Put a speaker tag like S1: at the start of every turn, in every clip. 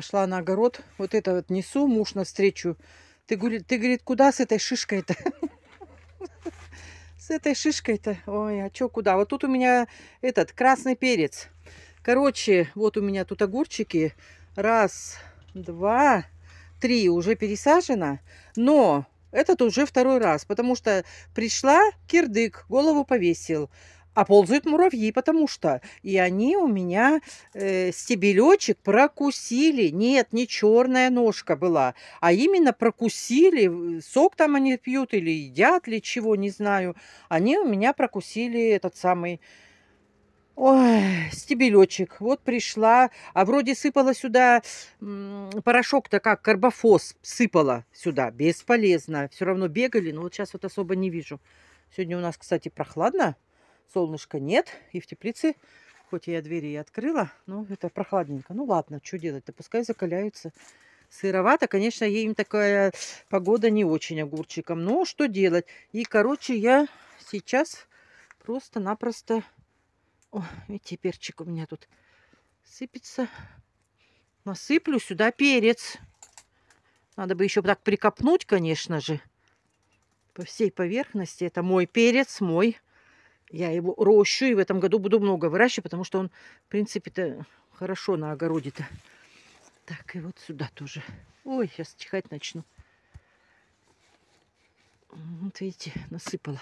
S1: Пошла на огород. Вот это вот несу, муж навстречу. Ты, ты говорит, куда с этой шишкой-то? С этой шишкой-то? Ой, а чё, куда? Вот тут у меня этот красный перец. Короче, вот у меня тут огурчики. Раз, два, три уже пересажено. Но этот уже второй раз, потому что пришла, кирдык, голову повесил а ползают муравьи, потому что и они у меня э, стебелечек прокусили. Нет, не черная ножка была, а именно прокусили. Сок там они пьют или едят, или чего, не знаю. Они у меня прокусили этот самый... Ой, стебелечек. Вот пришла. А вроде сыпала сюда порошок-то как, карбофос сыпала сюда. Бесполезно. Все равно бегали, но вот сейчас вот особо не вижу. Сегодня у нас, кстати, прохладно солнышка нет. И в теплице, хоть я двери и открыла, но это прохладненько. Ну ладно, что делать-то, пускай закаляются. Сыровато, конечно, им такая погода не очень огурчиком. Но что делать? И, короче, я сейчас просто-напросто... О, перчик у меня тут сыпется. Насыплю сюда перец. Надо бы еще так прикопнуть, конечно же, по всей поверхности. Это мой перец, мой я его рощу и в этом году буду много выращивать, потому что он, в принципе-то, хорошо на огороде-то. Так, и вот сюда тоже. Ой, сейчас чихать начну. Вот видите, насыпала.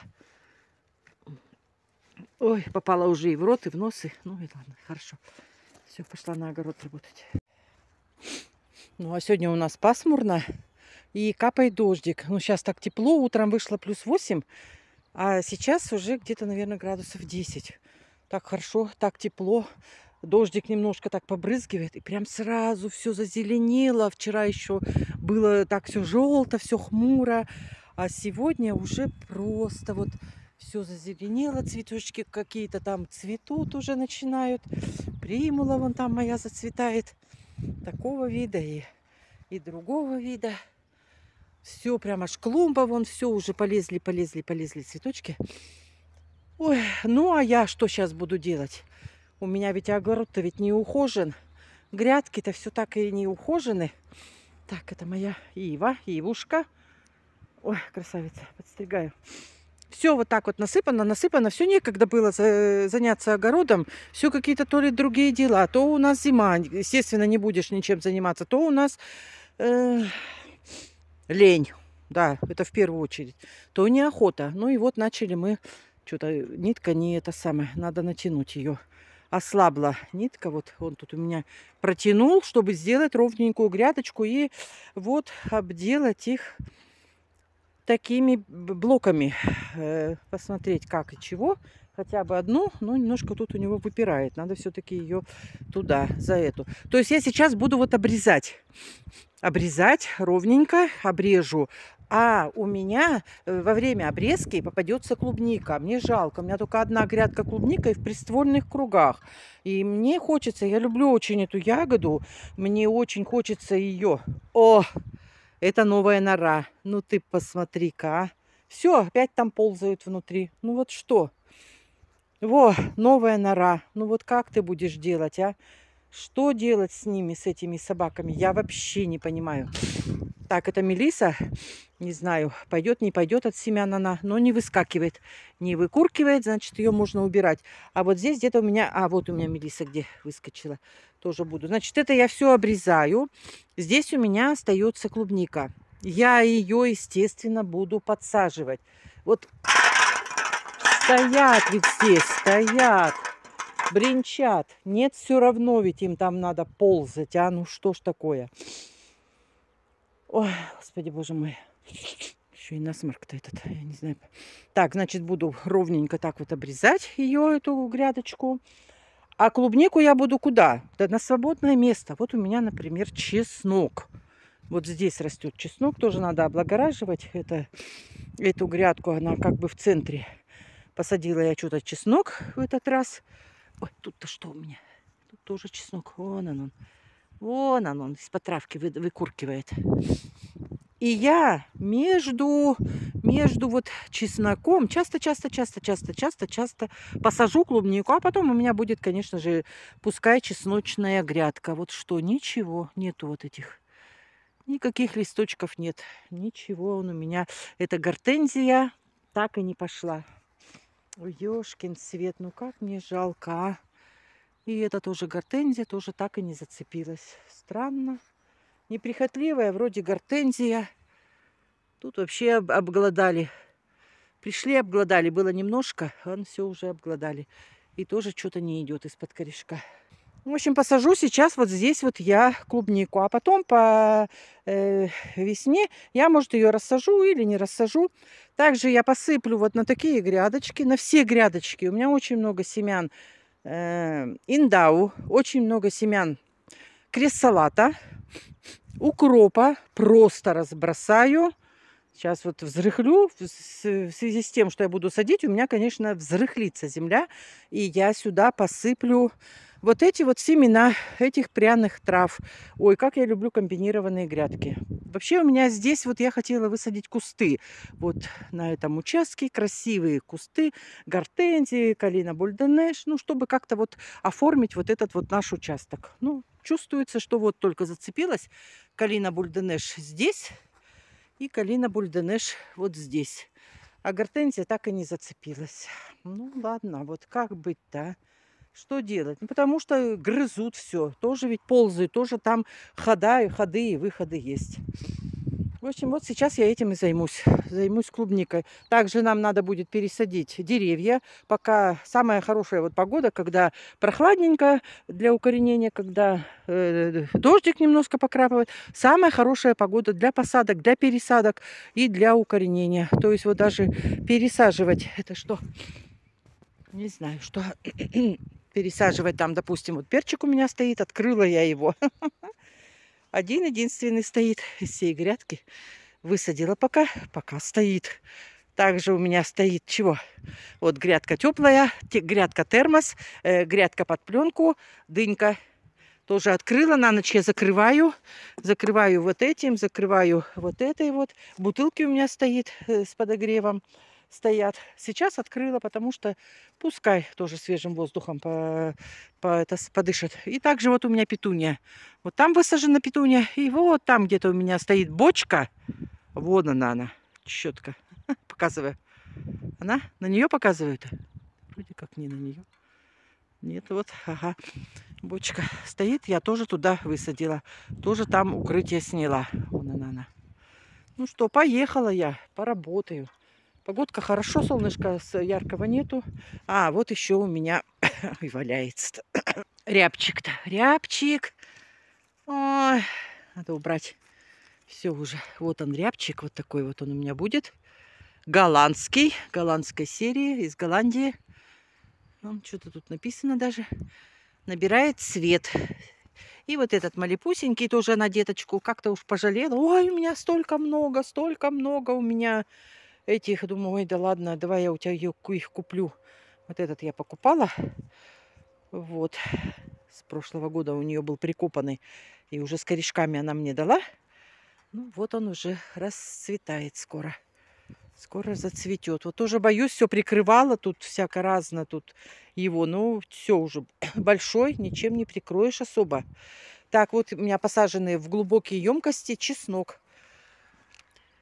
S1: Ой, попала уже и в рот, и в нос. И... Ну и ладно, хорошо. Все, пошла на огород работать. Ну а сегодня у нас пасмурно и капает дождик. Ну сейчас так тепло, утром вышло плюс восемь. А сейчас уже где-то, наверное, градусов 10. Так хорошо, так тепло. Дождик немножко так побрызгивает. И прям сразу все зазеленело. Вчера еще было так все желто, все хмуро. А сегодня уже просто вот все зазеленело, цветочки какие-то там цветут уже начинают. Примула вон там моя зацветает. Такого вида и, и другого вида. Все, прямо аж клумба вон, все, уже полезли, полезли, полезли цветочки. Ой, ну а я что сейчас буду делать? У меня ведь огород-то ведь не ухожен. Грядки-то все так и не ухожены. Так, это моя ива, ивушка. Ой, красавица, подстригаю. Все вот так вот насыпано, насыпано. Все некогда было заняться огородом. Все какие-то то ли другие дела. То у нас зима, естественно, не будешь ничем заниматься. То у нас... Э лень, да, это в первую очередь, то неохота. Ну и вот начали мы, что-то э, нитка не это самое, надо натянуть ее. Ослабла нитка, вот он тут у меня протянул, чтобы сделать ровненькую грядочку и вот обделать их такими блоками. Э, посмотреть как и чего хотя бы одну, но немножко тут у него выпирает. Надо все-таки ее туда, за эту. То есть я сейчас буду вот обрезать. Обрезать ровненько, обрежу. А у меня э, во время обрезки попадется клубника. Мне жалко. У меня только одна грядка клубника и в приствольных кругах. И мне хочется, я люблю очень эту ягоду. Мне очень хочется ее. О, это новая нора. Ну ты посмотри-ка, а. Все, опять там ползают внутри. Ну вот что? Во, новая нора. Ну вот как ты будешь делать, а? Что делать с ними, с этими собаками? Я вообще не понимаю. Так, это Мелиса, не знаю, пойдет, не пойдет от семян она, но не выскакивает, не выкуркивает, значит, ее можно убирать. А вот здесь где-то у меня, а вот у меня Мелиса где выскочила, тоже буду. Значит, это я все обрезаю. Здесь у меня остается клубника. Я ее, естественно, буду подсаживать. Вот стоят ведь все, стоят, бринчат Нет, все равно ведь им там надо ползать, а ну что ж такое. Ой, господи, боже мой. Еще и насморк-то этот, я не знаю. Так, значит, буду ровненько так вот обрезать ее, эту грядочку. А клубнику я буду куда? Да на свободное место. Вот у меня, например, чеснок. Вот здесь растет чеснок, тоже надо облагораживать это, эту грядку, она как бы в центре Посадила я что-то чеснок в этот раз. Ой, тут-то что у меня? Тут тоже чеснок. Вон он он. Вон он он из-под травки вы, выкуркивает. И я между, между вот чесноком часто-часто-часто-часто-часто-часто посажу клубнику, а потом у меня будет, конечно же, пускай чесночная грядка. Вот что, ничего, нету вот этих, никаких листочков нет. Ничего он у меня, это гортензия так и не пошла. Ёшкин свет, ну как мне жалко, а? И это тоже гортензия, тоже так и не зацепилась. Странно. Неприхотливая, вроде гортензия. Тут вообще обглодали. Пришли, обглодали. Было немножко, он а все уже обглодали. И тоже что-то не идет из-под корешка. В общем, посажу сейчас вот здесь вот я клубнику, а потом по э, весне я, может, ее рассажу или не рассажу. Также я посыплю вот на такие грядочки, на все грядочки. У меня очень много семян э, индау, очень много семян крес-салата, укропа. Просто разбросаю. Сейчас вот взрыхлю. В связи с тем, что я буду садить, у меня, конечно, взрыхлится земля. И я сюда посыплю... Вот эти вот семена этих пряных трав. Ой, как я люблю комбинированные грядки. Вообще у меня здесь вот я хотела высадить кусты. Вот на этом участке красивые кусты, гортензии, калина бульденеш. Ну, чтобы как-то вот оформить вот этот вот наш участок. Ну, чувствуется, что вот только зацепилась калина бульденеш здесь и калина бульденеш вот здесь. А гортензия так и не зацепилась. Ну, ладно, вот как быть-то, а? Что делать? Ну, потому что грызут все. Тоже ведь ползают, тоже там хода, ходы и выходы есть. В общем, вот сейчас я этим и займусь. Займусь клубникой. Также нам надо будет пересадить деревья. Пока самая хорошая вот погода, когда прохладненько для укоренения, когда э, дождик немножко покрапывает. Самая хорошая погода для посадок, для пересадок и для укоренения. То есть вот даже пересаживать это что? Не знаю, что пересаживать там, допустим, вот перчик у меня стоит, открыла я его. Один-единственный стоит из всей грядки. Высадила пока, пока стоит. Также у меня стоит чего? Вот грядка теплая, грядка термос, э, грядка под пленку, дынька тоже открыла. На ночь я закрываю. Закрываю вот этим, закрываю вот этой вот. Бутылки у меня стоит э, с подогревом стоят. Сейчас открыла, потому что пускай тоже свежим воздухом по, по, это, подышит. И также вот у меня петуния. Вот там высажена петуния. И вот там где-то у меня стоит бочка. Вон она, она. Четко. Показываю. Она? На нее показывают? Вроде как не на нее. Нет, вот, ага, бочка стоит. Я тоже туда высадила. Тоже там укрытие сняла. Вон она, она. Ну что, поехала я, поработаю. Погодка хорошо, солнышко э, яркого нету. А, вот еще у меня и валяется -то. рябчик-то. Рябчик. Ой, надо убрать. Все уже. Вот он, рябчик. Вот такой вот он у меня будет. Голландский. Голландской серии. Из Голландии. Он что-то тут написано даже. Набирает цвет. И вот этот малипусенький тоже на деточку как-то уж пожалела. Ой, у меня столько много, столько много у меня этих. Думаю, ой, да ладно, давай я у тебя их куплю. Вот этот я покупала. Вот. С прошлого года у нее был прикопанный. И уже с корешками она мне дала. Ну, вот он уже расцветает скоро. Скоро зацветет. Вот тоже боюсь, все прикрывала тут всяко разно тут его. Ну, все уже большой, ничем не прикроешь особо. Так, вот у меня посажены в глубокие емкости чеснок.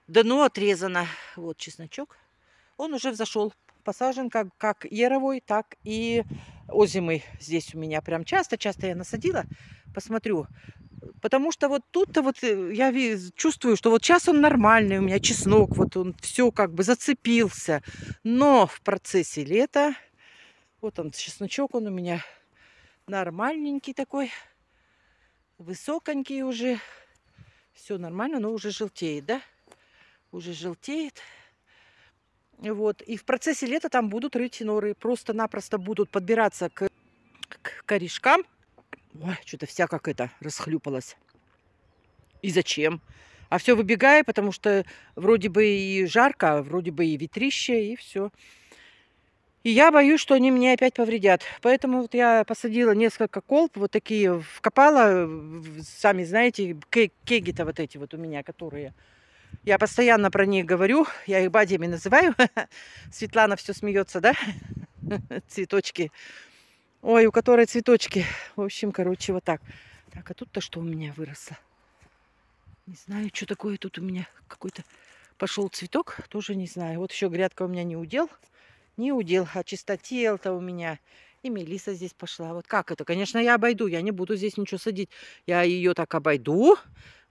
S1: Дно ну, отрезано. Вот чесночок. Он уже взошел. Посажен как, как яровой, так и озимый. Здесь у меня прям часто-часто я насадила. Посмотрю. Потому что вот тут-то вот э, я чувствую, что вот сейчас он нормальный у меня, чеснок, вот он все как бы зацепился. Но в процессе лета, вот он, чесночок, он у меня нормальненький такой, высоконький уже. Все нормально, но уже желтеет, да? уже желтеет. Вот. И в процессе лета там будут рыть норы. Просто-напросто будут подбираться к, к корешкам. Ой, что-то вся как это расхлюпалась. И зачем? А все выбегая, потому что вроде бы и жарко, а вроде бы и ветрище, и все. И я боюсь, что они мне опять повредят. Поэтому вот я посадила несколько колб, вот такие вкопала, сами знаете, кеги-то вот эти вот у меня, которые я постоянно про них говорю, я их бадями называю. Светлана все смеется, да? Цветочки. Ой, у которой цветочки. В общем, короче, вот так. Так, а тут-то что у меня выросло? Не знаю, что такое тут у меня какой-то пошел цветок, тоже не знаю. Вот еще грядка у меня не удел, не удел, а чистотел-то у меня. И мелиса здесь пошла. Вот как это? Конечно, я обойду, я не буду здесь ничего садить. Я ее так обойду,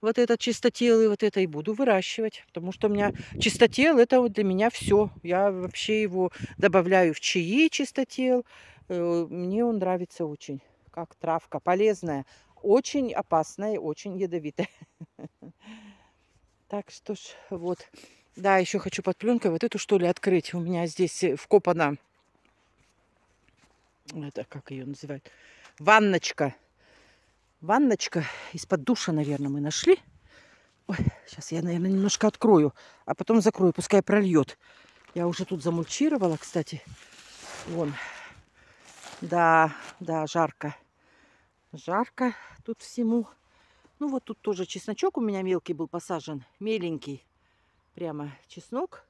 S1: вот этот чистотел и вот это и буду выращивать. Потому что у меня чистотел, это вот для меня все. Я вообще его добавляю в чаи чистотел. Э, мне он нравится очень, как травка полезная. Очень опасная, очень ядовитая. Так что ж, вот. Да, еще хочу под пленкой вот эту, что ли, открыть. У меня здесь э, вкопана, это как ее называют, ванночка ванночка из-под душа, наверное, мы нашли. Ой, сейчас я, наверное, немножко открою, а потом закрою, пускай прольет. Я уже тут замульчировала, кстати. Вон. Да, да, жарко. Жарко тут всему. Ну вот тут тоже чесночок у меня мелкий был посажен, меленький. Прямо чеснок.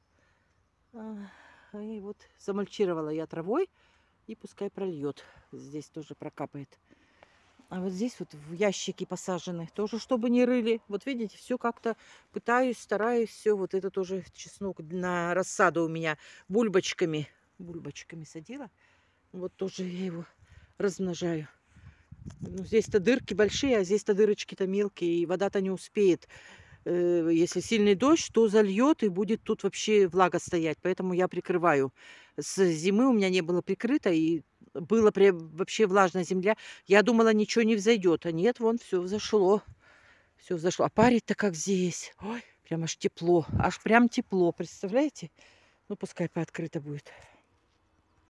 S1: А, и вот замульчировала я травой. И пускай прольет. Здесь тоже прокапает. А вот здесь вот в ящики посажены, тоже чтобы не рыли. Вот видите, все как-то пытаюсь, стараюсь, все. Вот это тоже чеснок на рассаду у меня бульбочками. Бульбочками садила. Вот тоже я его размножаю. Ну, здесь-то дырки большие, а здесь-то дырочки-то мелкие, и вода-то не успеет. Э, если сильный дождь, то зальет, и будет тут вообще влага стоять. Поэтому я прикрываю. С зимы у меня не было прикрыто, и было при, вообще влажная земля. Я думала, ничего не взойдет. А нет, вон все взошло. Все взошло. А парить-то как здесь. Ой, прям аж тепло. Аж прям тепло, представляете? Ну, пускай пооткрыто будет.